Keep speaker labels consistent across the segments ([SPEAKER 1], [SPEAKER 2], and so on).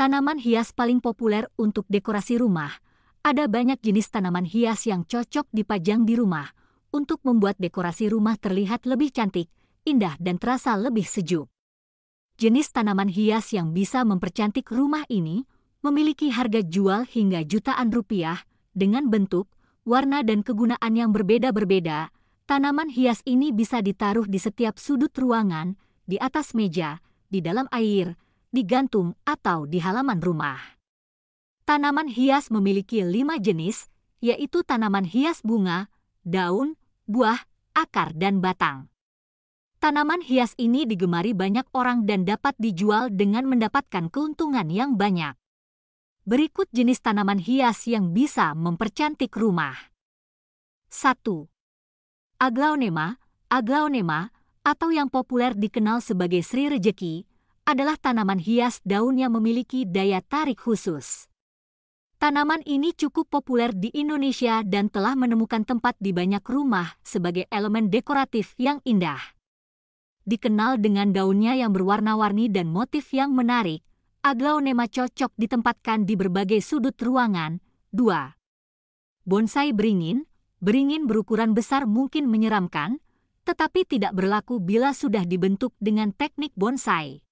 [SPEAKER 1] Tanaman hias paling populer untuk dekorasi rumah. Ada banyak jenis tanaman hias yang cocok dipajang di rumah untuk membuat dekorasi rumah terlihat lebih cantik, indah dan terasa lebih sejuk. Jenis tanaman hias yang bisa mempercantik rumah ini memiliki harga jual hingga jutaan rupiah dengan bentuk, warna dan kegunaan yang berbeda-berbeda. Tanaman hias ini bisa ditaruh di setiap sudut ruangan, di atas meja, di dalam air, digantung, atau di halaman rumah. Tanaman hias memiliki lima jenis, yaitu tanaman hias bunga, daun, buah, akar, dan batang. Tanaman hias ini digemari banyak orang dan dapat dijual dengan mendapatkan keuntungan yang banyak. Berikut jenis tanaman hias yang bisa mempercantik rumah. 1. Aglaonema, aglaonema, atau yang populer dikenal sebagai Sri Rejeki, adalah tanaman hias daun yang memiliki daya tarik khusus. Tanaman ini cukup populer di Indonesia dan telah menemukan tempat di banyak rumah sebagai elemen dekoratif yang indah. Dikenal dengan daunnya yang berwarna-warni dan motif yang menarik, aglaonema cocok ditempatkan di berbagai sudut ruangan. 2. Bonsai beringin, beringin berukuran besar mungkin menyeramkan, tetapi tidak berlaku bila sudah dibentuk dengan teknik bonsai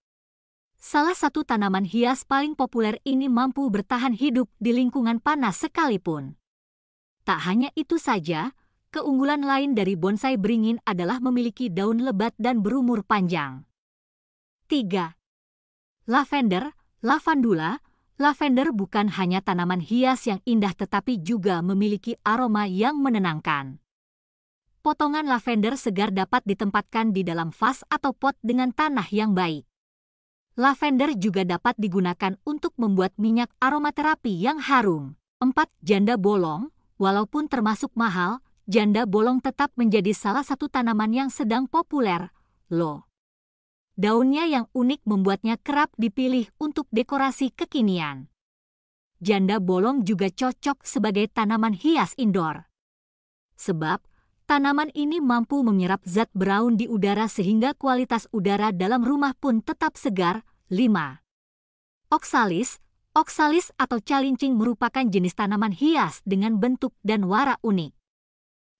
[SPEAKER 1] salah satu tanaman hias paling populer ini mampu bertahan hidup di lingkungan panas sekalipun. Tak hanya itu saja, keunggulan lain dari bonsai beringin adalah memiliki daun lebat dan berumur panjang. 3. Lavender, lavandula, lavender bukan hanya tanaman hias yang indah tetapi juga memiliki aroma yang menenangkan. Potongan lavender segar dapat ditempatkan di dalam vas atau pot dengan tanah yang baik. Lavender juga dapat digunakan untuk membuat minyak aromaterapi yang harum. 4. Janda bolong Walaupun termasuk mahal, janda bolong tetap menjadi salah satu tanaman yang sedang populer. Lo. Daunnya yang unik membuatnya kerap dipilih untuk dekorasi kekinian. Janda bolong juga cocok sebagai tanaman hias indoor. Sebab, tanaman ini mampu menyerap zat brown di udara sehingga kualitas udara dalam rumah pun tetap segar. 5. Oksalis Oksalis atau calincing merupakan jenis tanaman hias dengan bentuk dan warna unik.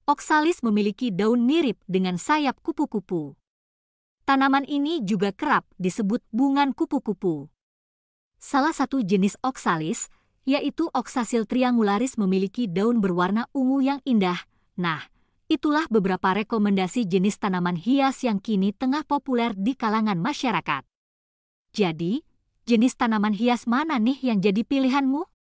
[SPEAKER 1] Oksalis memiliki daun mirip dengan sayap kupu-kupu. Tanaman ini juga kerap disebut bunga kupu-kupu. Salah satu jenis oksalis, yaitu oksasil triangularis memiliki daun berwarna ungu yang indah. Nah, Itulah beberapa rekomendasi jenis tanaman hias yang kini tengah populer di kalangan masyarakat. Jadi, jenis tanaman hias mana nih yang jadi pilihanmu?